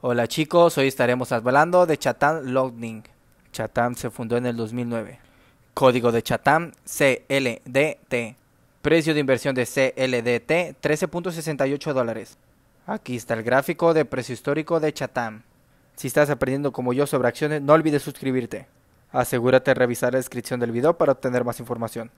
Hola chicos, hoy estaremos hablando de Chatham Loading. Chatham se fundó en el 2009. Código de Chatham CLDT. Precio de inversión de CLDT 13.68 dólares. Aquí está el gráfico de precio histórico de Chatham. Si estás aprendiendo como yo sobre acciones, no olvides suscribirte. Asegúrate de revisar la descripción del video para obtener más información.